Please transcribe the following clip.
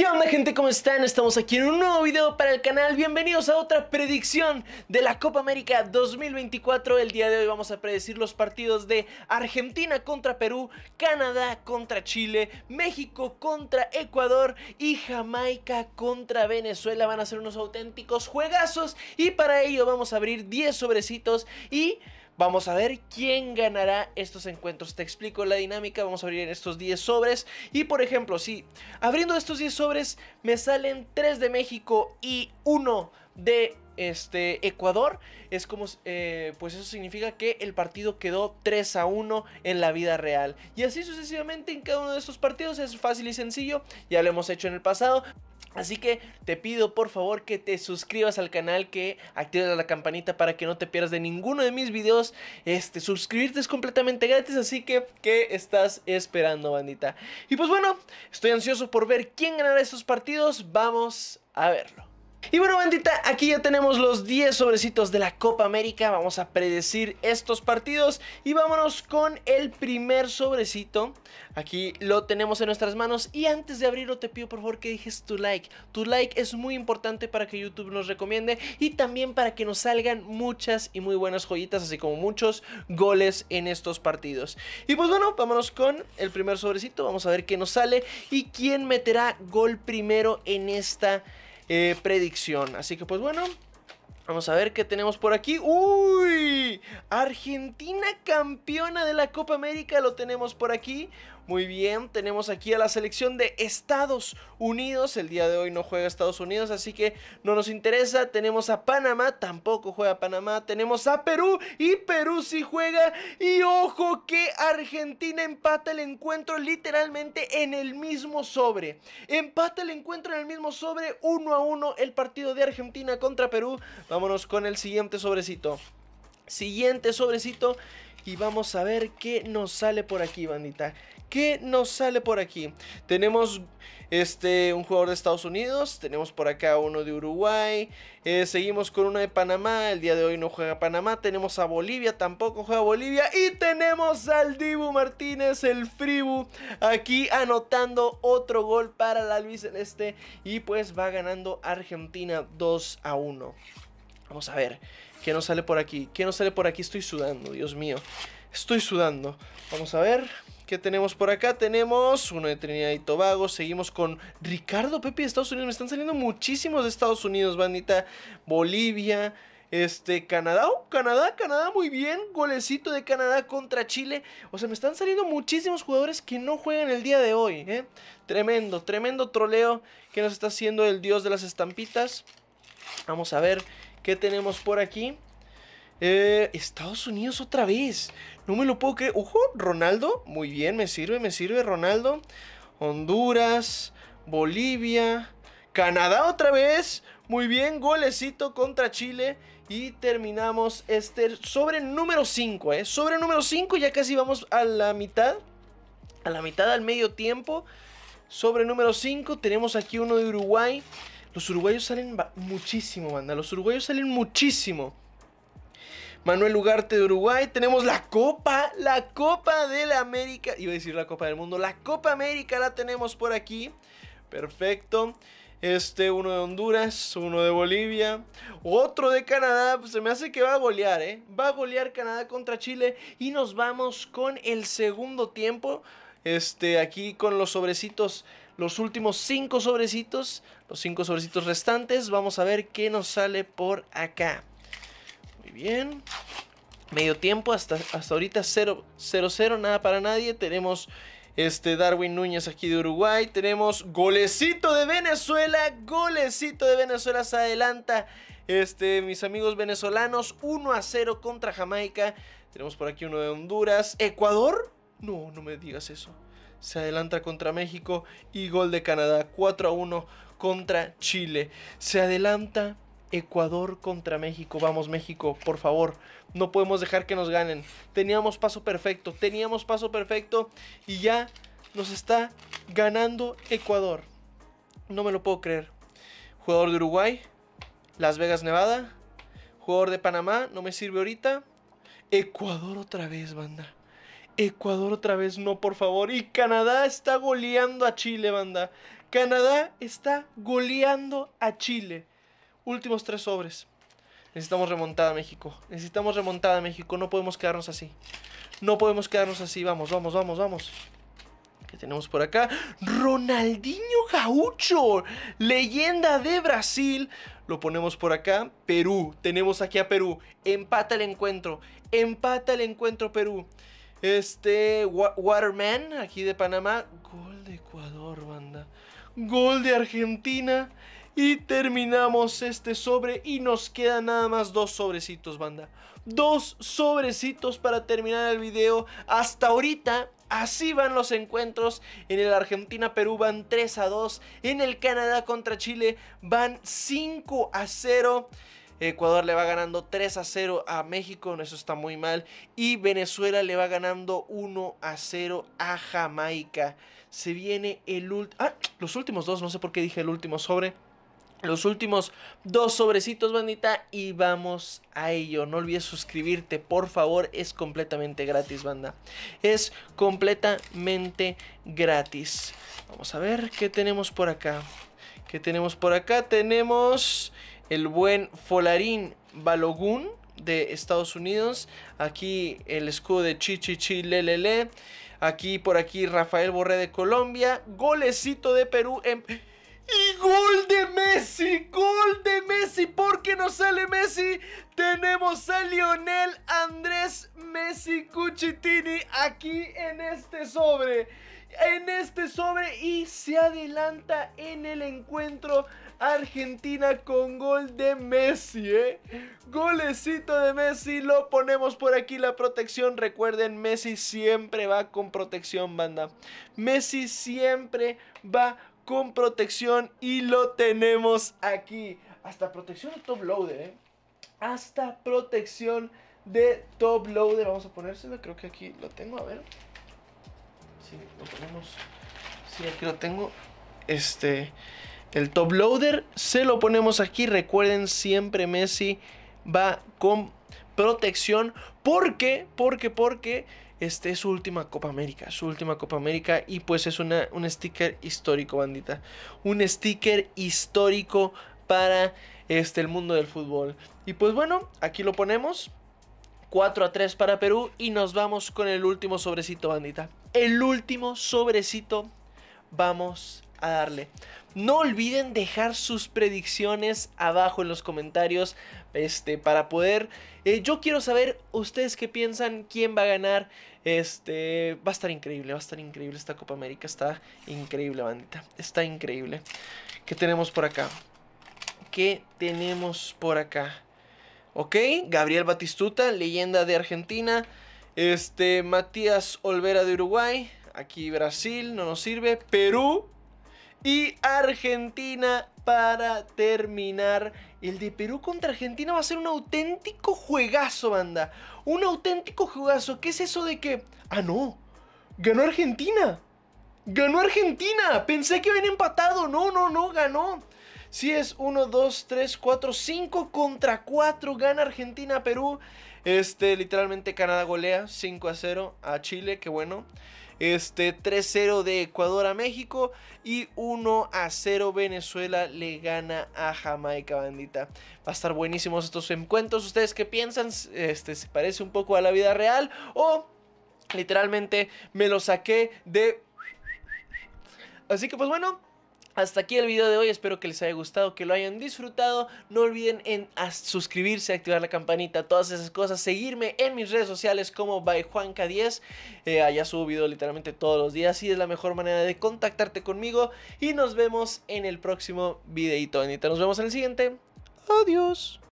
¿Qué onda gente? ¿Cómo están? Estamos aquí en un nuevo video para el canal Bienvenidos a otra predicción de la Copa América 2024 El día de hoy vamos a predecir los partidos de Argentina contra Perú Canadá contra Chile México contra Ecuador Y Jamaica contra Venezuela Van a ser unos auténticos juegazos Y para ello vamos a abrir 10 sobrecitos Y... Vamos a ver quién ganará estos encuentros. Te explico la dinámica. Vamos a abrir estos 10 sobres. Y por ejemplo, si abriendo estos 10 sobres me salen 3 de México y 1 de este, Ecuador. Es como, eh, pues eso significa que el partido quedó 3 a 1 en la vida real. Y así sucesivamente en cada uno de estos partidos. Es fácil y sencillo. Ya lo hemos hecho en el pasado. Así que te pido por favor que te suscribas al canal, que actives la campanita para que no te pierdas de ninguno de mis videos. Este, suscribirte es completamente gratis, así que ¿qué estás esperando, bandita? Y pues bueno, estoy ansioso por ver quién ganará estos partidos. Vamos a verlo. Y bueno, bendita, aquí ya tenemos los 10 sobrecitos de la Copa América. Vamos a predecir estos partidos y vámonos con el primer sobrecito. Aquí lo tenemos en nuestras manos y antes de abrirlo te pido por favor que dejes tu like. Tu like es muy importante para que YouTube nos recomiende y también para que nos salgan muchas y muy buenas joyitas, así como muchos goles en estos partidos. Y pues bueno, vámonos con el primer sobrecito. Vamos a ver qué nos sale y quién meterá gol primero en esta... Eh, predicción. Así que pues bueno, Vamos a ver qué tenemos por aquí. ¡Uy! Argentina campeona de la Copa América lo tenemos por aquí. Muy bien, tenemos aquí a la selección de Estados Unidos. El día de hoy no juega Estados Unidos, así que no nos interesa. Tenemos a Panamá, tampoco juega Panamá. Tenemos a Perú y Perú sí juega. Y ojo que Argentina empata el encuentro literalmente en el mismo sobre. Empata el encuentro en el mismo sobre, uno a uno el partido de Argentina contra Perú. Vámonos con el siguiente sobrecito. Siguiente sobrecito y vamos a ver qué nos sale por aquí, bandita. ¿Qué nos sale por aquí? Tenemos este, un jugador de Estados Unidos, tenemos por acá uno de Uruguay, eh, seguimos con uno de Panamá, el día de hoy no juega Panamá, tenemos a Bolivia, tampoco juega Bolivia, y tenemos al Dibu Martínez, el Fribu, aquí anotando otro gol para la Luis este y pues va ganando Argentina 2 a 1. Vamos a ver, ¿Qué no sale por aquí? ¿Qué no sale por aquí? Estoy sudando, Dios mío. Estoy sudando. Vamos a ver. ¿Qué tenemos por acá? Tenemos uno de Trinidad y Tobago. Seguimos con Ricardo Pepe de Estados Unidos. Me están saliendo muchísimos de Estados Unidos, bandita. Bolivia. Este, Canadá, oh, Canadá, Canadá, muy bien. Golecito de Canadá contra Chile. O sea, me están saliendo muchísimos jugadores que no juegan el día de hoy. ¿eh? Tremendo, tremendo troleo que nos está haciendo el dios de las estampitas. Vamos a ver ¿Qué tenemos por aquí? Eh, Estados Unidos otra vez. No me lo puedo creer. Ojo, Ronaldo. Muy bien, me sirve, me sirve Ronaldo. Honduras, Bolivia, Canadá otra vez. Muy bien, golecito contra Chile. Y terminamos este sobre número 5, ¿eh? Sobre número 5, ya casi vamos a la mitad. A la mitad al medio tiempo. Sobre número 5 tenemos aquí uno de Uruguay. Los uruguayos salen muchísimo, banda. Los uruguayos salen muchísimo. Manuel Ugarte de Uruguay. Tenemos la Copa, la Copa de la América. Iba a decir la Copa del Mundo. La Copa América la tenemos por aquí. Perfecto. Este, uno de Honduras, uno de Bolivia, otro de Canadá. Pues se me hace que va a golear, ¿eh? Va a golear Canadá contra Chile. Y nos vamos con el segundo tiempo. Este, aquí con los sobrecitos los últimos cinco sobrecitos, los cinco sobrecitos restantes. Vamos a ver qué nos sale por acá. Muy bien. Medio tiempo, hasta, hasta ahorita 0-0, nada para nadie. Tenemos este Darwin Núñez aquí de Uruguay. Tenemos golecito de Venezuela. Golecito de Venezuela se adelanta. Este, mis amigos venezolanos, 1 a 0 contra Jamaica. Tenemos por aquí uno de Honduras. Ecuador. No, no me digas eso se adelanta contra México y gol de Canadá 4 a 1 contra Chile. Se adelanta Ecuador contra México. Vamos México, por favor. No podemos dejar que nos ganen. Teníamos paso perfecto, teníamos paso perfecto y ya nos está ganando Ecuador. No me lo puedo creer. Jugador de Uruguay, Las Vegas, Nevada. Jugador de Panamá, no me sirve ahorita. Ecuador otra vez, banda. Ecuador otra vez no, por favor. Y Canadá está goleando a Chile, banda. Canadá está goleando a Chile. Últimos tres sobres. Necesitamos remontada, México. Necesitamos remontada, México. No podemos quedarnos así. No podemos quedarnos así. Vamos, vamos, vamos, vamos. ¿Qué tenemos por acá? Ronaldinho Gaucho, leyenda de Brasil. Lo ponemos por acá. Perú. Tenemos aquí a Perú. Empata el encuentro. Empata el encuentro, Perú. Este, Waterman, aquí de Panamá. Gol de Ecuador, banda. Gol de Argentina. Y terminamos este sobre y nos quedan nada más dos sobrecitos, banda. Dos sobrecitos para terminar el video. Hasta ahorita, así van los encuentros. En el Argentina-Perú van 3 a 2. En el Canadá contra Chile van 5 a 0. Ecuador le va ganando 3 a 0 a México, eso está muy mal. Y Venezuela le va ganando 1 a 0 a Jamaica. Se viene el último... Ah, los últimos dos, no sé por qué dije el último sobre. Los últimos dos sobrecitos, bandita, y vamos a ello. No olvides suscribirte, por favor, es completamente gratis, banda. Es completamente gratis. Vamos a ver qué tenemos por acá. ¿Qué tenemos por acá? Tenemos el buen Folarín Balogun de Estados Unidos. Aquí el escudo de Chichichi Lelele. Aquí por aquí Rafael Borré de Colombia. Golecito de Perú. En... Y gol de Messi, gol de Messi, porque no sale Messi. Tenemos a Lionel Andrés Messi Cuchitini aquí en este sobre en este sobre y se adelanta en el encuentro Argentina con gol de Messi, ¿eh? Golecito de Messi, lo ponemos por aquí la protección. Recuerden, Messi siempre va con protección, banda. Messi siempre va con protección y lo tenemos aquí. Hasta protección de top loader, ¿eh? Hasta protección de top loader. Vamos a ponérselo, creo que aquí lo tengo, a ver. Sí, aquí lo tengo. Este, el top loader se lo ponemos aquí. Recuerden siempre Messi va con protección porque, porque, porque este es su última Copa América, su última Copa América y pues es una, un sticker histórico, bandita. Un sticker histórico para este, el mundo del fútbol. Y pues bueno, aquí lo ponemos. 4 a 3 para Perú y nos vamos con el último sobrecito, bandita. El último sobrecito vamos a darle. No olviden dejar sus predicciones abajo en los comentarios este, para poder... Eh, yo quiero saber ustedes qué piensan, quién va a ganar. Este, va a estar increíble, va a estar increíble esta Copa América. Está increíble, bandita. Está increíble. ¿Qué tenemos por acá? ¿Qué tenemos por acá? Ok, Gabriel Batistuta, leyenda de Argentina. Este, Matías Olvera de Uruguay. Aquí Brasil, no nos sirve. Perú. Y Argentina para terminar. El de Perú contra Argentina va a ser un auténtico juegazo, banda. Un auténtico juegazo. ¿Qué es eso de que... Ah, no. Ganó Argentina. Ganó Argentina. Pensé que habían empatado. No, no, no, ganó. Si es 1, 2, 3, 4, 5 contra 4, gana Argentina, Perú. Este, literalmente Canadá golea 5 a 0 a Chile, qué bueno. Este, 3-0 de Ecuador a México y 1 a 0 Venezuela le gana a Jamaica, bandita. Va a estar buenísimos estos encuentros. ¿Ustedes qué piensan? Este, ¿se parece un poco a la vida real o literalmente me lo saqué de Así que pues bueno, hasta aquí el video de hoy, espero que les haya gustado, que lo hayan disfrutado. No olviden en suscribirse, activar la campanita, todas esas cosas. Seguirme en mis redes sociales como byjuanca10. Eh, allá subo video literalmente todos los días y es la mejor manera de contactarte conmigo. Y nos vemos en el próximo videito, Anita. Nos vemos en el siguiente. Adiós.